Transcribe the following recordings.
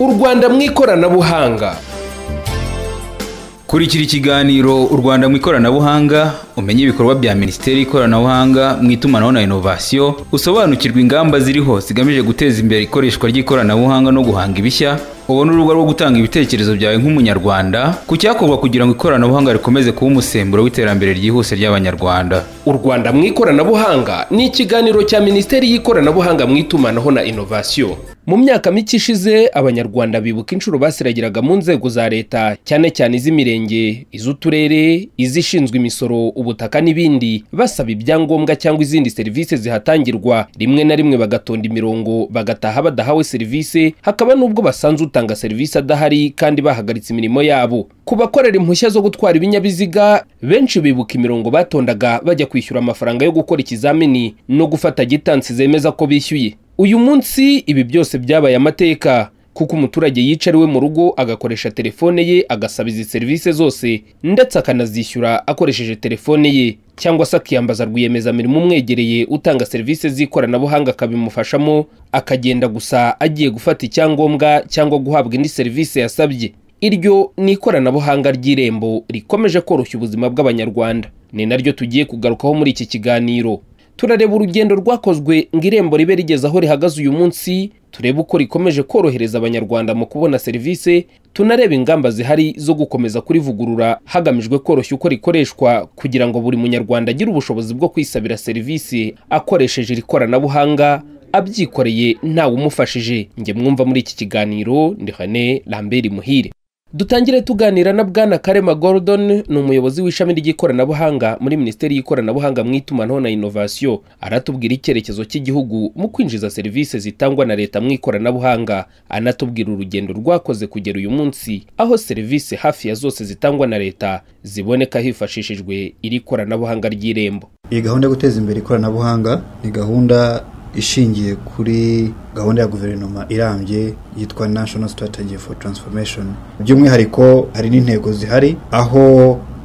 u rwanda mu ikoranabuhanga kurikira ikiganiro u rwanda mu ikoranabuhanga umenye ibikorwa bya minisiteri y'ikoranabuhanga mu itumanaho na inovasiyo usobanukirwe ingamba ziriho zigamije guteza imbere ikoreshwa ry'ikoranabuhanga no guhanga ibishya ubona urubuga rwo gutanga ibitekerezo byawe nk'umunyarwanda ku cyakorwa kugira ngo ikoranabuhanga rikomeze kuba umusemburo w'iterambere ryihuse ry'abanyarwanda u rwanda mu ikoranabuhanga ni ikiganiro cya minisiteri y'ikoranabuhanga mu itumanaho na inovasiyo mu myaka mike ishize abanyarwanda bibuka inshuro basiragiraga mu nzego za leta cyane cyane iz'imirenge iz'uturere izishinzwe imisoro ubutaka n'ibindi basaba ibyangombwa cyangwa izindi serivisi zihatangirwa rimwe na rimwe bagatonda imirongo bagataha badahawe serivisi hakaba n'ubwo basanze utanga serivisi adahari kandi bahagaritse imirimo yabo ku bakorera impushya zo gutwara ibinyabiziga benshi bibuka imirongo batondaga bajya kwishyura amafaranga yo gukora ikizamini no gufata gitansi zemeza ko bishyuye uyu munsi ibi byose byabaye amateka kuko umuturage yicariwe mu rugo agakoresha telefone ye agasaba izi serivisi zose ndetse akanazishyura akoresheje telefone ye cyangwa se akiyambaza rwiyemezamirimo umwegereye utanga serivisi z'ikoranabuhanga akabimufashamo akagenda gusa agiye gufata icyangombwa cyangwa guhabwa indi serivisi yasabye iryo ni ikoranabuhanga ry'irembo rikomeje koroshya ubuzima bw'abanyarwanda ni naryo tugiye kugarukaho muri iki kiganiro turareba urugendo rwakozwe ngo irembo ribe rigeze aho rihagaze uyu munsi turebe uko rikomeje korohereza abanyarwanda mu kubona serivisi tunareba ingamba zihari zo gukomeza kurivugurura hagamijwe koroshya uko rikoreshwa kugira ngo buri munyarwanda agire ubushobozi bwo kwisabira serivisi akoresheje iri koranabuhanga abyikoreye ntawe umufashije njye mwumva muri iki kiganiro ndihane Lambert muhire dutangire tuganira na bwana karema Gordon ni umuyobozi w'ishami ry'ikoranabuhanga muri minisiteri y'ikoranabuhanga mu itumanaho na inovasiyo aratubwira icyerekezo cy'igihugu mu kwinjiza serivisi zitangwa na leta mu ikoranabuhanga anatubwira urugendo rwakoze kugera uyu munsi aho serivisi hafi ya zose zitangwa na leta ziboneka hifashishijwe iri koranabuhanga ry'irembo iyi gahunda yo guteza imbere ikoranabuhanga ni gahunda ishingiye kuri gahunda ya guverinoma irambye yitwa national strategy for transformation by'umwihariko hari n'intego zihari aho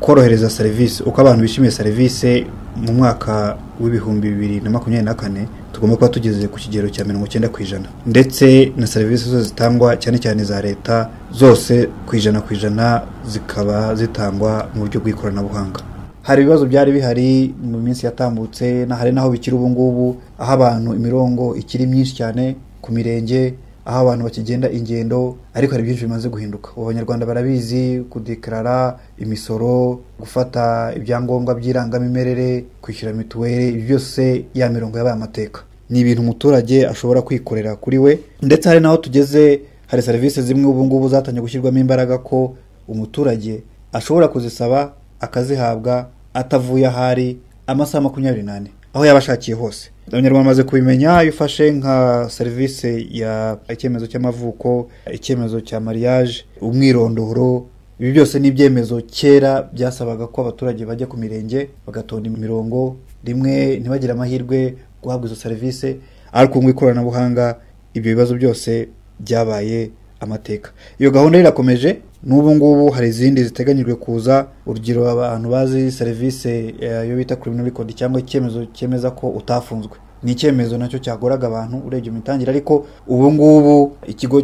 korohereza serivisi uko abantu bishimiye serivisi mu mwaka w'ibihumbi bibiri na makumyabiri na kane tugomba kuba tugeze ku kigero cya mirongo icyenda ku ijana ndetse na serivisi zose zitangwa cyane cyane za leta zose ku ijana ku ijana zikaba zitangwa mu buryo bw'ikoranabuhanga hari ibibazo byari bihari mu minsi yatambutse hari n'aho bikiri ubu ngubu aho abantu imirongo ikiri myinshi cyane ku mirenge aho abantu bakigenda ingendo ariko hari byinshi bimaze guhinduka ubu abanyarwanda barabizi kudekarara imisoro gufata ibyangombwa by'irangamimerere kwishyura mituweli byose ya mirongo yabaye amateka ni ibintu umuturage ashobora kwikorera kuri we ndetse hari n'aho tugeze hari serivisi zimwe ubu ngubu zatangiye gushyirwamo imbaraga ko umuturage ashobora kuzisaba akazihabwa atavuye ahari amasaha makumyabiri n'ane aho yabashakiye hose abanyarwanda bamaze kubimenya iyo ufashe nka serivisi ya icyemezo cy'amavuko icyemezo cya mariage umwirondoro ibi byose ni ibyemezo kera byasabaga ko abaturage bajya ku mirenge bagatonda imirongo rimwe ntibagire amahirwe guhabwa izo serivisi ariko ubu ikoranabuhanga ibyo bibazo byose byabaye amateka iyo gahunda irakomeje n'ubu ngubu hari izindi ziteganyijwe kuza urugero abantu bazi serivisi eh, yo bita criminal record cyangwa icyemezo cyemeza ko utafunzwe ni icyemezo nacyo cyagoraga abantu urebye mu ariko ubu ngubu ikigo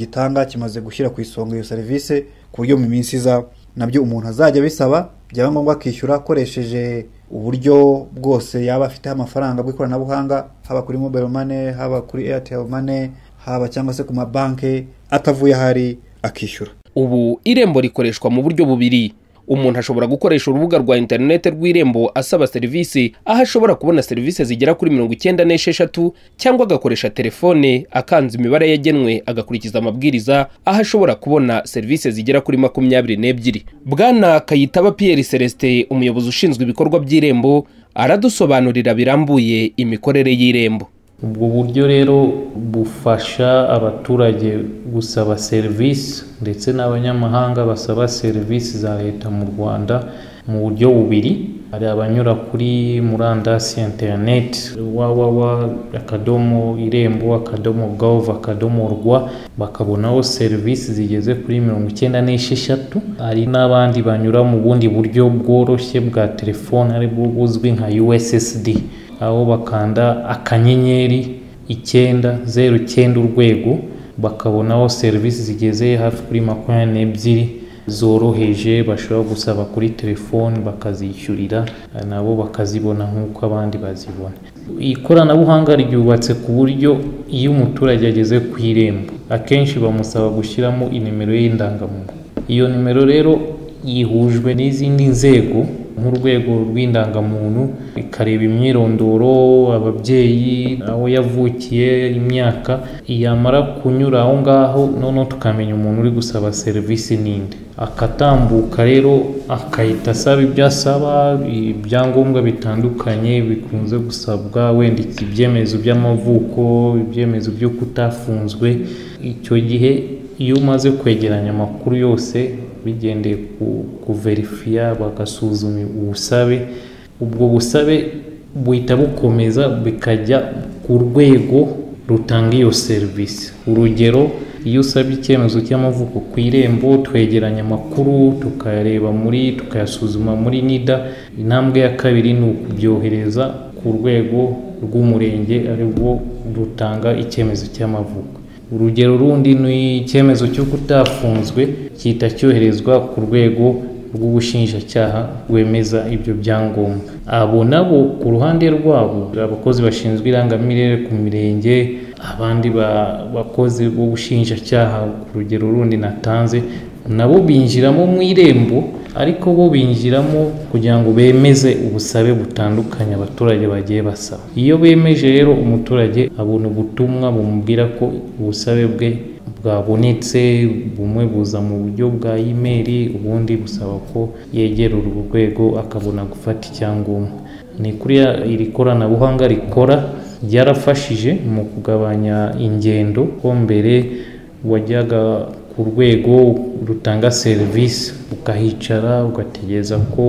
gitanga kimaze gushyira ku isonga iyo serivisi ku buryo mu minsi iza nabyo umuntu azajya bisaba byaba ngombwa akishyura akoresheje uburyo bwose yaba afiteho amafaranga bw'ikoranabuhanga haba kuri mobile money haba kuri airtel money haba cyangwa se ku mabanki atavuye aho akishyura ubu irembo rikoreshwa mu buryo bubiri umuntu ashobora gukoresha urubuga rwa interineti rw'irembo asaba serivisi aho ashobora kubona serivisi zigera kuri mirongo icyenda n'esheshatu cyangwa agakoresha telefone akanze imibare yagenwe agakurikiza amabwiriza aho ashobora kubona serivisi zigera kuri makumyabiri n'ebyiri bwana kayitaba piyeri celestin umuyobozi ushinzwe ibikorwa by'irembo aradusobanurira birambuye imikorere y'irembo ubwo buryo rero bufasha abaturage gusaba serivisi ndetse n'abanyamahanga basaba serivisi za leta mu rwanda mu buryo bubiri hari abanyura kuri murandasi interineti wawawa akadomo irembo akadomo gove akadomo rwa bakabonaho serivisi zigeze kuri mirongo icyenda n'esheshatu hari n'abandi banyura mu bundi buryo bworoshye bwa telefone aribwo buzwi nka ussd aho bakanda akanyenyeri icyenda zeru icyenda urwego bakabonaho serivisi zigeze hafi kuri makumyabiri n'ebyiri zoroheje bashobora gusaba kuri telefoni bakazishyurira nabo bakazibona nk'uko abandi bazibona ikoranabuhanga ryubatse ku buryo iyo umuturage ageze ku irembo akenshi bamusaba gushyiramo inimero y'indangamuntu iyo nimero rero yihujwe n'izindi nzego nk'urwego rw'indangamuntu ikareba imyirondoro ababyeyi aho yavukiye imyaka yamara kunyura aho ngaho noneho tukamenya umuntu uri gusaba serivisi ninde akatambuka rero akahita asaba ibyo asaba ibyangombwa bitandukanye bikunze gusabwa wenda ibyemezo by'amavuko ibyemezo byo kutafunzwe icyo gihe iyo umaze kwegeranya amakuru yose bigendeye ku verifiya bagasuzuma ubusabe ubwo busabe buhita bukomeza bikajya ku rwego rutanga iyo serivisi urugero iyo usabye icyemezo cy'amavuko ku irembo twegeranya amakuru tukayareba muri tukayasuzuma muri nida intambwe ya kabiri ni ukubyohereza ku rwego rw'umurenge ari rwo rutanga icyemezo cy'amavuko urugero rundi ni icyemezo cy'uko utafunzwe gihita cyoherezwa ku rwego rw'ubushinjacyaha rwemeza ibyo byangombwa abo nabo ku ruhande rwabo abakozi bashinzwe irangamirere ku mirenge abandi bakozi b'ubushinjacyaha ku rugero rundi natanze nabo binjiramo mu irembo ariko bo binjiramo kugira ngo bemeze ubusabe butandukanye abaturage bagiye basaba iyo bemeje rero umuturage abona ubutumwa bumubwira ko ubusabe bwe bwabonetse bumwe buza mu buryo bwa imeri ubundi busaba ko yegera uru rwego akabona gufata icyangombwa ni kuri iri koranabuhanga rikora byarafashije mu kugabanya ingendo ko mbere wajyaga ku rwego rutanga serivisi ukahicara ugategereza ko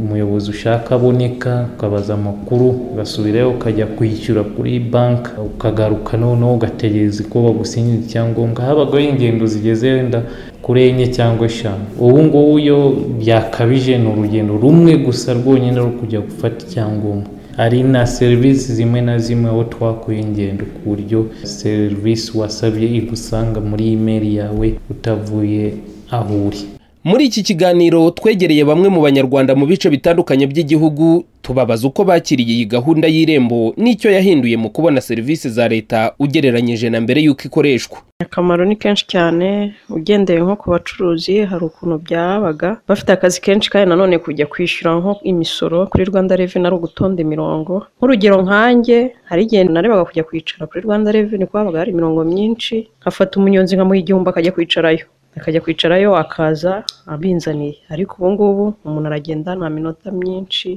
umuyobozi ushaka aboneka ukabaza amakuru ugasubirayo ukajya kwishyura kuri banki ukagaruka noneho ugategereza ko bagusinyira icyangombwa habagaho ingendo zigeze wenda kuri enye cyangwa eshanu ubu ngubu yo byakabije ni urugendo rumwe gusa rwonyine rwo kujya gufata icyangombwa hari na serivisi zimwe na zimwe aho twakuye ingendo ku buryo serivisi wasabye igusanga muri imeri yawe utavuye aho uri muri iki kiganiro twegereye bamwe mu banyarwanda mu bice bitandukanye by'igihugu tubabaza uko bakiriye iyi gahunda y'irembo n'icyo yahinduye mu kubona serivisi za leta ugereranyije na mbere y'uko ikoreshwa akamaro ni kenshi cyane ugendeye nko ku bacuruzi hari ukuntu byabaga bafite akazi kenshi kandi nanone kujya kwishyura nko imisoro kuri rwanda reveni ari ugutonda imirongo nk'urugero nkanjye hari igihe narebaga kujya kwicara kuri rwanda reveni kuko habaga hari imirongo myinshi nkafata umunyonzi nkamuha igihumbi akajya kwicarayo akajya kwicarayo akaza abinzaniye ariko ubu ngubu umuntu aragenda nta minota myinshi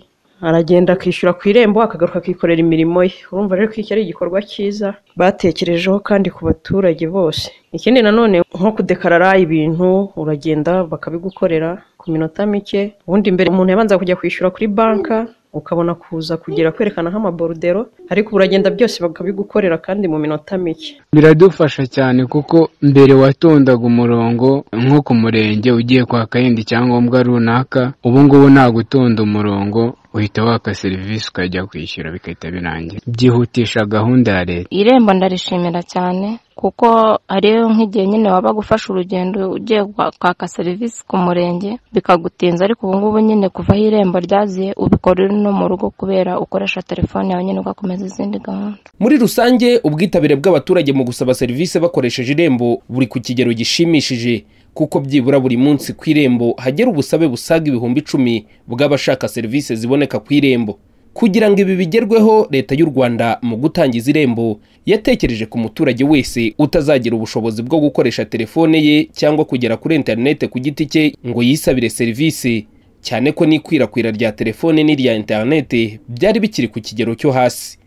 aragenda akishyura ku irembo akagaruka akikorera imirimo ye urumva rero ko iki ari igikorwa cyiza batekerejeho kandi ku baturage bose ikindi nanone nko kudekarara ibintu uragenda bakabigukorera ku minota mike ubundi mbere umuntu yabanza kujya kwishyura kuri banka ukabona kuza kugera kwerekana nk'amaborudero ariko uragenda byose bakabigukorera kandi mu minota mike biradufasha cyane kuko mbere watondaga umurongo nko ku murenge ugiye kwaka yenda icyangombwa runaka ubu ngubu nta gutonda umurongo uhita waka serivisi ukajya kwishyura bigahita birangira byihutisha gahunda ya leta irembo ndarishimira cyane kuko hariyo nk'igihe nyine wabaga ufashe urugendo ugiye kwaka serivisi ku murenge bikagutinza ariko ubu ngubu nyine kuva aho irembo ryaziye ubikora no mu rugo kubera ukoresha telefone yawe nyine ugakomeza izindi gahunda muri rusange ubwitabire bw'abaturage mu gusaba serivisi bakoresheje irembo buri ku kigero gishimishije kuko byibura buri munsi ku irembo hagera ubusabe busaga ibihumbi icumi bw'abashaka serivisi ziboneka ku irembo kugira ngo ibi bigerweho leta y'u rwanda mu gutangiza irembo yatekereje ku muturage wese utazagira ubushobozi bwo gukoresha telefone ye cyangwa kugera kuri interinete ku giti cye ngo yisabire serivisi cyane ko n'ikwirakwira rya telefone n'irya interinete byari bikiri ku kigero cyo hasi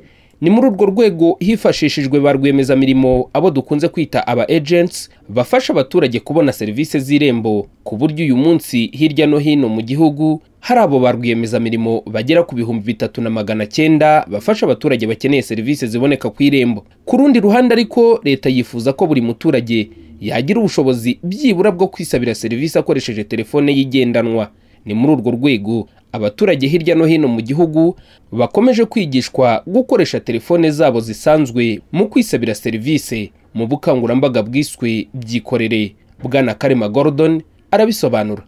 ni muri urwo rwego hifashishijwe ba rwiyemezamirimo abo dukunze kwita aba agents bafasha abaturage kubona serivisi z'irembo ku buryo uyu munsi hirya no hino mu gihugu hari abo ba rwiyemezamirimo bagera ku bihumbi bitatu na magana cyenda bafasha abaturage bakeneye serivisi ziboneka ku irembo ku rundi ruhande ariko leta yifuza ko buri muturage yagira ubushobozi byibura bwo kwisabira serivisi akoresheje telefone ye igendanwa ni muri urwo rwego abaturage hirya no hino mu gihugu bakomeje kwigishwa gukoresha telefone zabo zisanzwe mu kwisabira serivisi mu bukangurambaga bwiswe byikorere bwana karema Gordon arabisobanura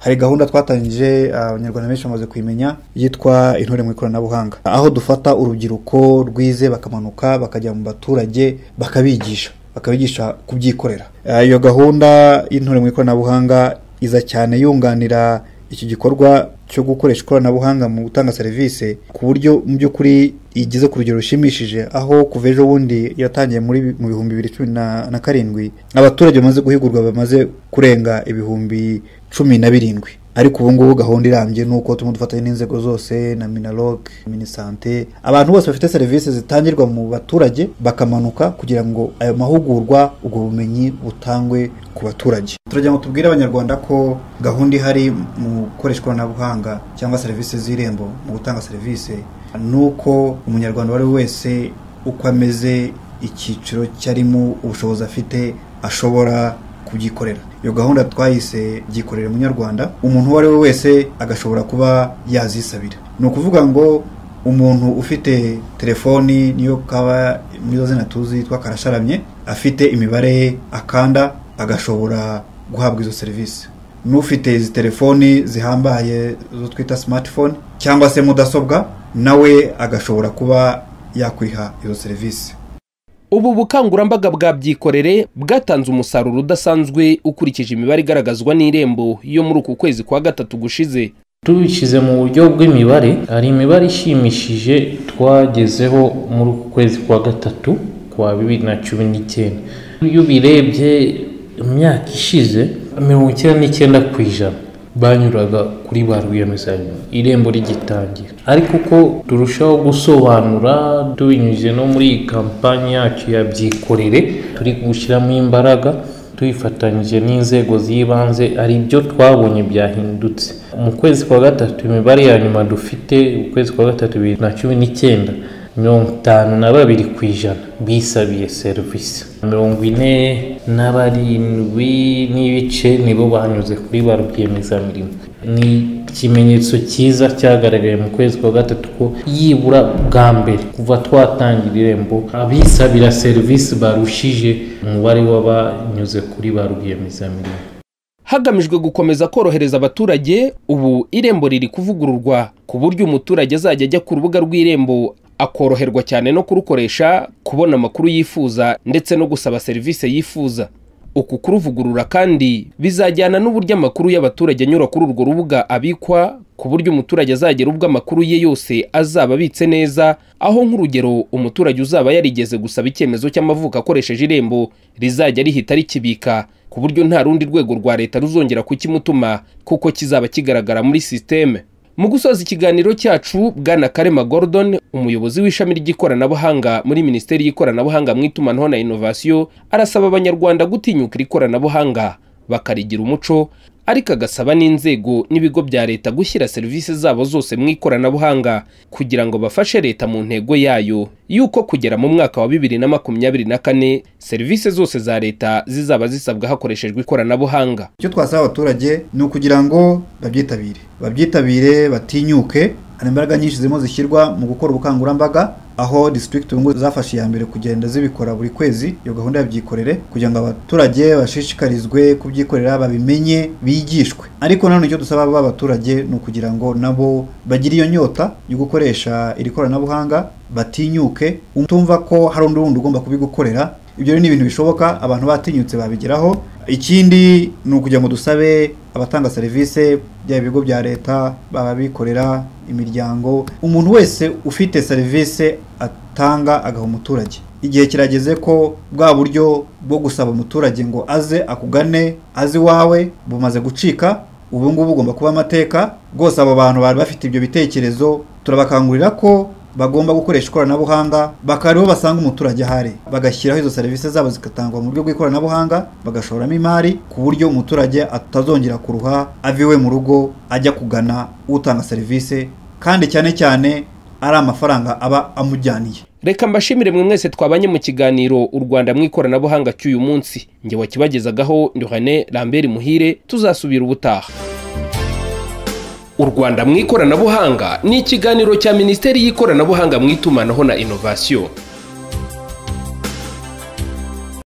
hari gahunda twatangije uh, abanyarwanda benshi bamaze kumenya yitwa intore mu ikoranabuhanga aho dufata urubyiruko rwize bakamanuka bakajya mu baturage bakabigisha bakabigisha kubyikorera uh, iyo gahunda y'intore mu ikoranabuhanga iza cyane yunganira iki gikorwa cyo gukoresha ikoranabuhanga mu gutanga serivisi ku buryo mu by'ukuri igeze ku rugero rushimishije aho kuva ejo bundi yatangiye muri mu bihumbi bibiri cumi na karindwi abaturage bamaze guhigurwa bamaze kurenga ibihumbi cumi na birindwi ariko ubu ngubu gahunda irambye ni uko turimo dufatanya n'inzego zose na minaloc minisante abantu bose bafite serivisi zitangirwa mu baturage bakamanuka kugira ngo ayo mahugurwa ubwo bumenyi butangwe ku baturage turagira ngo tubwire abanyarwanda ko gahunda ihari mu gukoresha ikoranabuhanga cyangwa serivisi z'irembo mu gutanga serivisi ni uko umunyarwanda uwo ari we wese uko ameze icyiciro cyarimo ubushobozi afite ashobora kubyikorera iyo gahunda twayise byikorere umunyarwanda umuntu uwo ari we wese agashobora kuba yazisabira ni ukuvuga ngo umuntu ufite telefoni niyo kaba muri zo zina tuzi twakarasharamye afite imibare akanda agashobora guhabwa izo serivisi n'ufite izi telefoni zihambaye zo twita smartphone cyangwa se mudasobwa nawe agashobora kuba yakwiha izo serivisi ubu bukangurambaga bwa byikorere bwatanze umusaruro udasanzwe ukurikije imibare igaragazwa n'irembo yo muri uku kwezi kwa gatatu gushize tubishyize mu buryo bw'imibare hari imibare ishimishije twagezeho muri uku kwezi kwa gatatu kwa bibiri na cumi n'icyenda iyo ubirebye imyaka ishize mirongo icyenda n'icyenda ku ijana banyuraga kuri ba rwiyemezamirimo irembo rigitangira ariko uko turushaho gusobanura tubinyuze no muri iyi kampani yacu ya byikorere turi gushyiramo imbaraga tuyifatanyije n'inzego z'ibanze ari byo twabonye byahindutse mu kwezi kwa gatatu imibare ya nyuma dufite ukwezi kwa gatatu bibiri na cumi n'icyenda mirongo itanu na babiri ku ijana bisabiye serivisi mirongo ine na barindwi n'ibice nibo banyuze kuri ba rwiyemezamirimo ni ikimenyetso cyiza cyagaragaye mu kwezi kwa gatatu ko yibura bwa mbere kuva twatangira irembo abisabira serivisi barushije umubare w'abanyuze kuri ba rwiyemezamirimo hagamijwe gukomeza korohereza abaturage ubu irembo riri kuvugururwa ku buryo umuturage azajya ajya ku rubuga rw'irembo akoroherwa cyane no kurukoresha kubona amakuru yifuza ndetse no gusaba serivisi yifuza uku kuruvugurura kandi bizajyana n'uburyo amakuru y'abaturage anyura kuri urwo rubuga abikwa ku buryo umuturage azagera ubwo amakuru ye yose azaba abitse neza aho nk'urugero umuturage uzaba yarigeze gusaba icyemezo cy'amavuko akoresheje irembo rizajya rihita rikibika ku buryo nta rundi rwego rwa leta ruzongera kukimutuma kuko kizaba kigaragara muri sisiteme mu gusoza ikiganiro cyacu bwana karema gordon umuyobozi w'ishami ry'ikoranabuhanga muri minisiteri y'ikoranabuhanga mu itumanaho na inovasiyo arasaba abanyarwanda gutinyuka iri koranabuhanga bakarigira umuco ariko agasaba n'inzego n'ibigo bya leta gushyira serivisi zabo zose mu ikoranabuhanga kugira ngo bafashe leta mu ntego yayo y'uko kugera mu mwaka wa bibiri na makumyabiri na kane serivisi zose za leta zizaba zisabwa hakoreshejwe ikoranabuhanga icyo twasaba abaturage ni ukugira ngo babyitabire babyitabire batinyuke hari imbaraga nyinshi zirimo zishyirwa mu gukora ubukangurambaga aho district ngo zafashe iya mbere kugenda zibikora buri kwezi iyo gahunda yabyikorere kugira ngo abaturage bashishikarizwe kubyikorera babimenye bigishwe ariko nanone icyo dusaba aba baturage ni ukugira ngo nabo bagire iyo nyota yo gukoresha iri koranabuhanga batinyuke utumva ko hari undi wundi ugomba kubigukorera ibyo ni ibintu bishoboka abantu batinyutse babigeraho ikindi ni ukujya ngo dusabe abatanga serivisi byaba ibigo bya leta baba bikorera imiryango umuntu wese ufite serivisi atanga agaha umuturage igihe kirageze ko bwa buryo bwo gusaba umuturage ngo aze akugane aze iwawe bumaze gucika ubu ngubu ugomba kuba amateka rwose abo bantu bari bafite ibyo bitekerezo turabakangurira ko bagomba gukoresha ikoranabuhanga bakaba aribo basanga umuturage ahari bagashyiraho izo serivisi zabo zigatangwa mu buryo bw'ikoranabuhanga bagashoramo imari ku buryo umuturage atazongera kuruha ava iwe mu rugo ajya kugana utanga serivisi kandi cyane cyane ari amafaranga aba amujyaniye reka mbashimire mwe mwese twabanye mu kiganiro u rwanda mu ikoranabuhanga cy'uyu munsi nge wakibagezagaho nduhane rambere muhire tuzasubira ubutaha u rwanda mu ikoranabuhanga ni ikiganiro cya minisiteri y'ikoranabuhanga mu itumanaho na inovasiyo